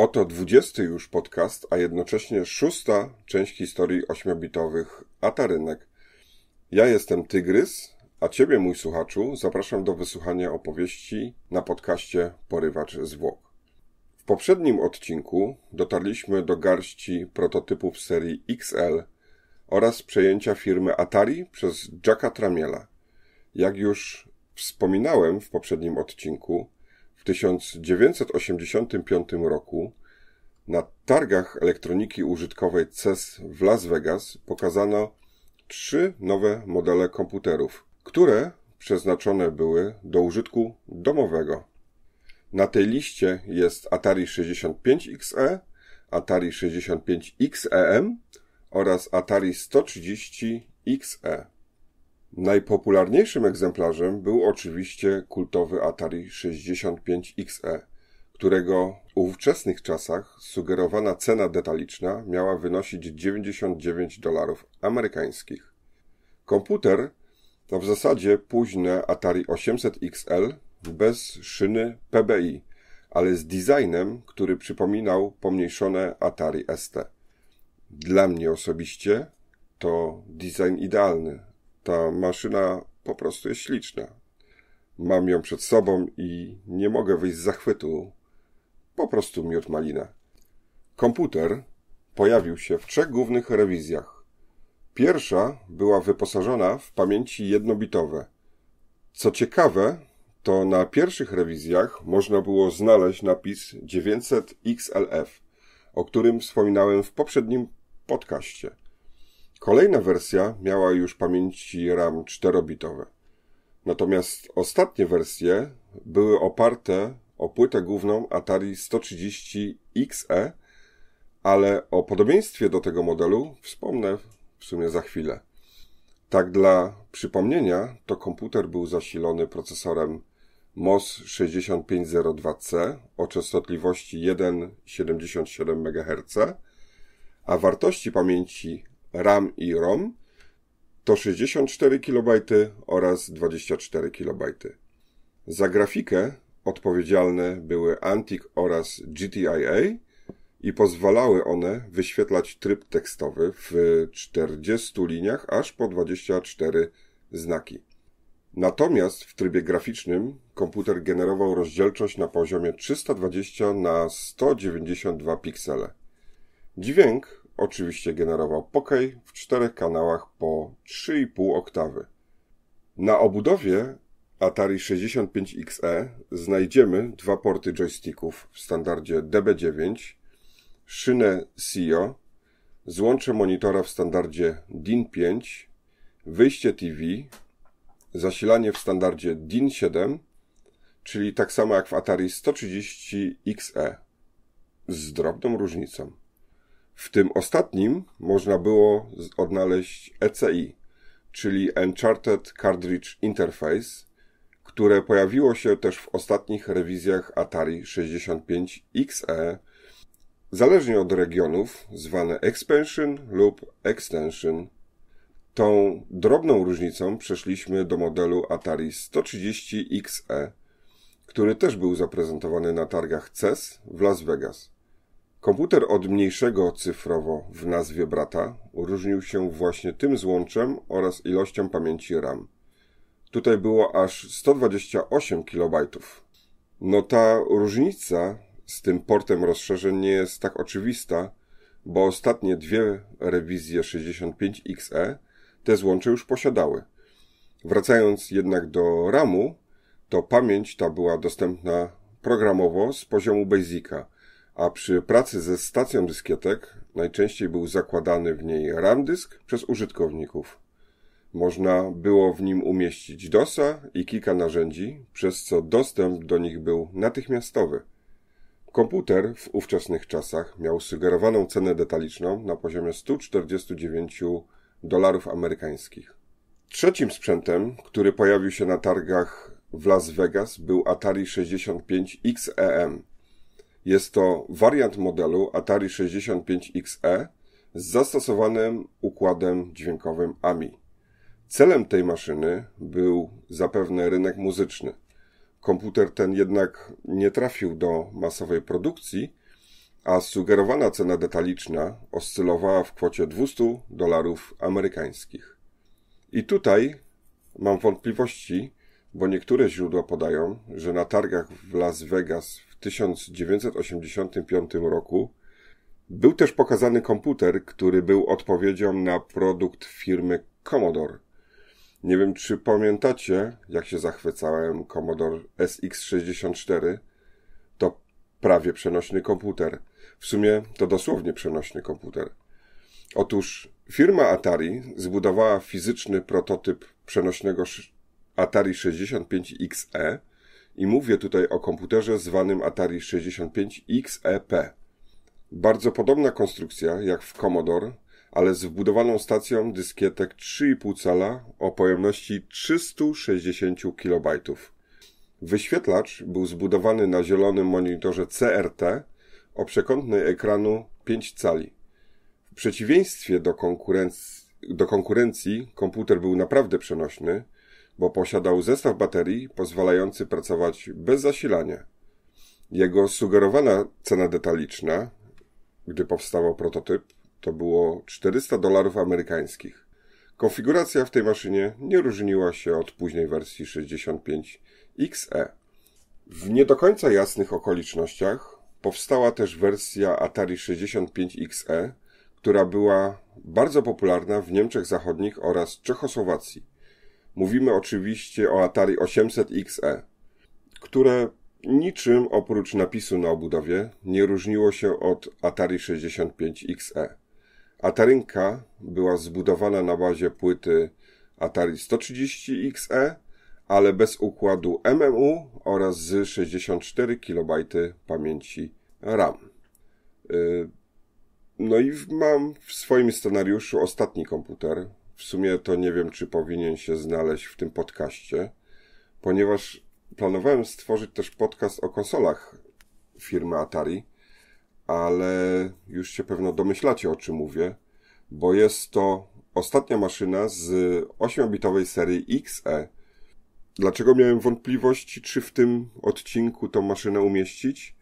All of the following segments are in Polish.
Oto dwudziesty już podcast, a jednocześnie szósta część historii ośmiobitowych Atarynek. Ja jestem Tygrys, a ciebie, mój słuchaczu, zapraszam do wysłuchania opowieści na podcaście Porywacz Zwłok. W poprzednim odcinku dotarliśmy do garści prototypów serii XL oraz przejęcia firmy Atari przez Jacka Tramiela. Jak już wspominałem w poprzednim odcinku, w 1985 roku na targach elektroniki użytkowej CES w Las Vegas pokazano trzy nowe modele komputerów, które przeznaczone były do użytku domowego. Na tej liście jest Atari 65XE, Atari 65XEM oraz Atari 130XE. Najpopularniejszym egzemplarzem był oczywiście kultowy Atari 65XE, którego w ówczesnych czasach sugerowana cena detaliczna miała wynosić 99 dolarów amerykańskich. Komputer to w zasadzie późne Atari 800XL bez szyny PBI, ale z designem, który przypominał pomniejszone Atari ST. Dla mnie osobiście to design idealny, ta maszyna po prostu jest śliczna. Mam ją przed sobą i nie mogę wyjść z zachwytu. Po prostu miód malina. Komputer pojawił się w trzech głównych rewizjach. Pierwsza była wyposażona w pamięci jednobitowe. Co ciekawe, to na pierwszych rewizjach można było znaleźć napis 900XLF, o którym wspominałem w poprzednim podcaście. Kolejna wersja miała już pamięci RAM 4-bitowe. Natomiast ostatnie wersje były oparte o płytę główną Atari 130 XE, ale o podobieństwie do tego modelu wspomnę w sumie za chwilę. Tak dla przypomnienia, to komputer był zasilony procesorem MOS 6502C o częstotliwości 1,77 MHz, a wartości pamięci RAM i ROM to 64 KB oraz 24 KB. Za grafikę odpowiedzialne były Antic oraz GTIA i pozwalały one wyświetlać tryb tekstowy w 40 liniach aż po 24 znaki. Natomiast w trybie graficznym komputer generował rozdzielczość na poziomie 320 na 192 piksele. Dźwięk oczywiście generował Pockey w czterech kanałach po 3,5 oktawy. Na obudowie Atari 65XE znajdziemy dwa porty joysticków w standardzie DB9, szynę SIO, złącze monitora w standardzie DIN5, wyjście TV, zasilanie w standardzie DIN7, czyli tak samo jak w Atari 130XE, z drobną różnicą. W tym ostatnim można było odnaleźć ECI, czyli Encharted Cartridge Interface, które pojawiło się też w ostatnich rewizjach Atari 65 XE, zależnie od regionów, zwane Expansion lub Extension. Tą drobną różnicą przeszliśmy do modelu Atari 130 XE, który też był zaprezentowany na targach CES w Las Vegas. Komputer od mniejszego cyfrowo w nazwie brata różnił się właśnie tym złączem oraz ilością pamięci RAM. Tutaj było aż 128 KB. No ta różnica z tym portem rozszerzeń nie jest tak oczywista, bo ostatnie dwie rewizje 65XE te złącze już posiadały. Wracając jednak do RAMu, to pamięć ta była dostępna programowo z poziomu Basica – a przy pracy ze stacją dyskietek najczęściej był zakładany w niej RAM dysk przez użytkowników. Można było w nim umieścić DOSa i kilka narzędzi, przez co dostęp do nich był natychmiastowy. Komputer w ówczesnych czasach miał sugerowaną cenę detaliczną na poziomie 149 dolarów amerykańskich. Trzecim sprzętem, który pojawił się na targach w Las Vegas był Atari 65 XEM. Jest to wariant modelu Atari 65XE z zastosowanym układem dźwiękowym AMI. Celem tej maszyny był zapewne rynek muzyczny. Komputer ten jednak nie trafił do masowej produkcji, a sugerowana cena detaliczna oscylowała w kwocie 200 dolarów amerykańskich. I tutaj mam wątpliwości, bo niektóre źródła podają, że na targach w Las Vegas 1985 roku. Był też pokazany komputer, który był odpowiedzią na produkt firmy Commodore. Nie wiem, czy pamiętacie, jak się zachwycałem Commodore SX64. To prawie przenośny komputer. W sumie to dosłownie przenośny komputer. Otóż firma Atari zbudowała fizyczny prototyp przenośnego Atari 65XE, i mówię tutaj o komputerze zwanym Atari 65XEP. Bardzo podobna konstrukcja jak w Commodore, ale z wbudowaną stacją dyskietek 3,5 cala o pojemności 360 KB. Wyświetlacz był zbudowany na zielonym monitorze CRT o przekątnej ekranu 5 cali. W przeciwieństwie do konkurencji, do konkurencji komputer był naprawdę przenośny – bo posiadał zestaw baterii pozwalający pracować bez zasilania. Jego sugerowana cena detaliczna, gdy powstawał prototyp, to było 400 dolarów amerykańskich. Konfiguracja w tej maszynie nie różniła się od późnej wersji 65XE. W nie do końca jasnych okolicznościach powstała też wersja Atari 65XE, która była bardzo popularna w Niemczech Zachodnich oraz Czechosłowacji. Mówimy oczywiście o Atari 800XE, które niczym oprócz napisu na obudowie nie różniło się od Atari 65XE. Atarynka była zbudowana na bazie płyty Atari 130XE, ale bez układu MMU oraz z 64 KB pamięci RAM. Y, no i mam w swoim scenariuszu ostatni komputer, w sumie to nie wiem, czy powinien się znaleźć w tym podcaście, ponieważ planowałem stworzyć też podcast o konsolach firmy Atari, ale już się pewno domyślacie o czym mówię, bo jest to ostatnia maszyna z 8-bitowej serii XE. Dlaczego miałem wątpliwości, czy w tym odcinku tą maszynę umieścić?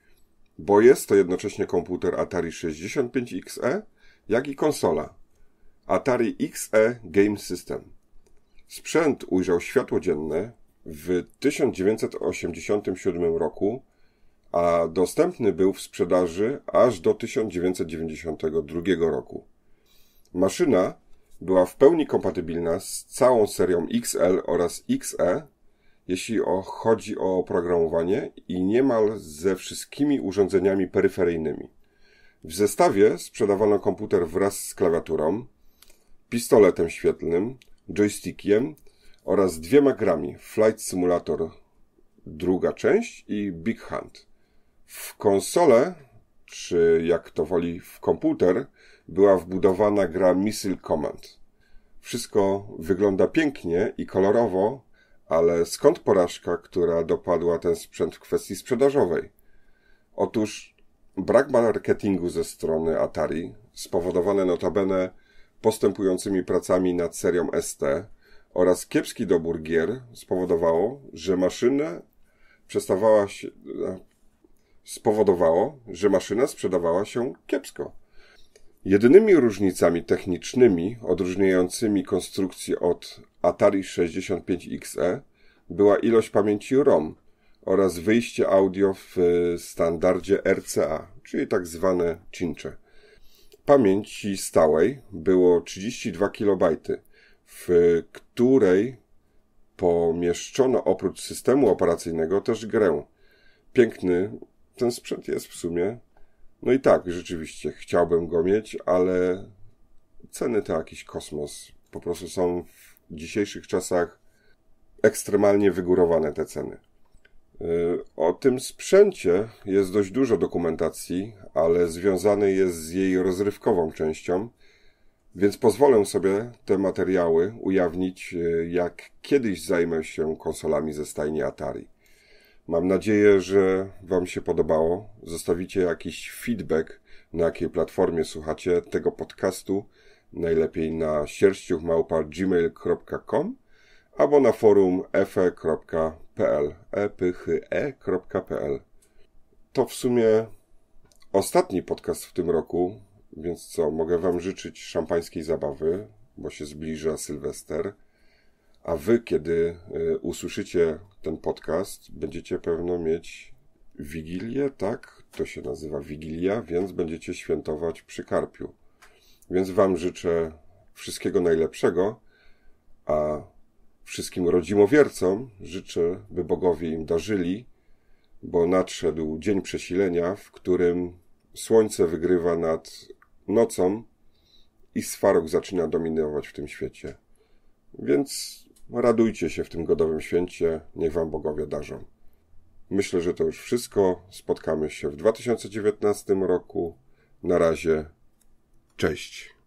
Bo jest to jednocześnie komputer Atari 65 XE, jak i konsola. Atari XE Game System. Sprzęt ujrzał światło dzienne w 1987 roku, a dostępny był w sprzedaży aż do 1992 roku. Maszyna była w pełni kompatybilna z całą serią XL oraz XE, jeśli o, chodzi o oprogramowanie i niemal ze wszystkimi urządzeniami peryferyjnymi. W zestawie sprzedawano komputer wraz z klawiaturą, pistoletem świetlnym, joystickiem oraz dwiema grami Flight Simulator druga część i Big Hunt. W konsolę, czy jak to woli w komputer, była wbudowana gra Missile Command. Wszystko wygląda pięknie i kolorowo, ale skąd porażka, która dopadła ten sprzęt w kwestii sprzedażowej? Otóż brak marketingu ze strony Atari, spowodowane notabene postępującymi pracami nad serią ST oraz kiepski dobór gier spowodowało, że maszyna przestawała się, spowodowało, że maszyna sprzedawała się kiepsko. Jedynymi różnicami technicznymi odróżniającymi konstrukcję od Atari 65XE była ilość pamięci ROM oraz wyjście audio w standardzie RCA, czyli tak zwane cincze pamięci stałej było 32 KB, w której pomieszczono oprócz systemu operacyjnego też grę. Piękny ten sprzęt jest w sumie. No i tak, rzeczywiście, chciałbym go mieć, ale ceny to jakiś kosmos. Po prostu są w dzisiejszych czasach ekstremalnie wygórowane te ceny. Y, o tym sprzęcie jest dość dużo dokumentacji, ale związany jest z jej rozrywkową częścią, więc pozwolę sobie te materiały ujawnić, e, jak kiedyś zajmę się konsolami ze stajni Atari. Mam nadzieję, że Wam się podobało. Zostawicie jakiś feedback, na jakiej platformie słuchacie tego podcastu. Najlepiej na sierściuchmałpa.gmail.com albo na forum efe.pl epychy.e.pl To w sumie ostatni podcast w tym roku, więc co, mogę Wam życzyć szampańskiej zabawy, bo się zbliża Sylwester. A Wy, kiedy y, usłyszycie ten podcast, będziecie pewno mieć wigilię, tak? To się nazywa wigilia, więc będziecie świętować przy karpiu. Więc Wam życzę wszystkiego najlepszego, a wszystkim rodzimowiercom życzę, by bogowie im darzyli bo nadszedł dzień przesilenia, w którym słońce wygrywa nad nocą i swaróg zaczyna dominować w tym świecie. Więc radujcie się w tym godowym święcie, niech wam bogowie darzą. Myślę, że to już wszystko. Spotkamy się w 2019 roku. Na razie, cześć.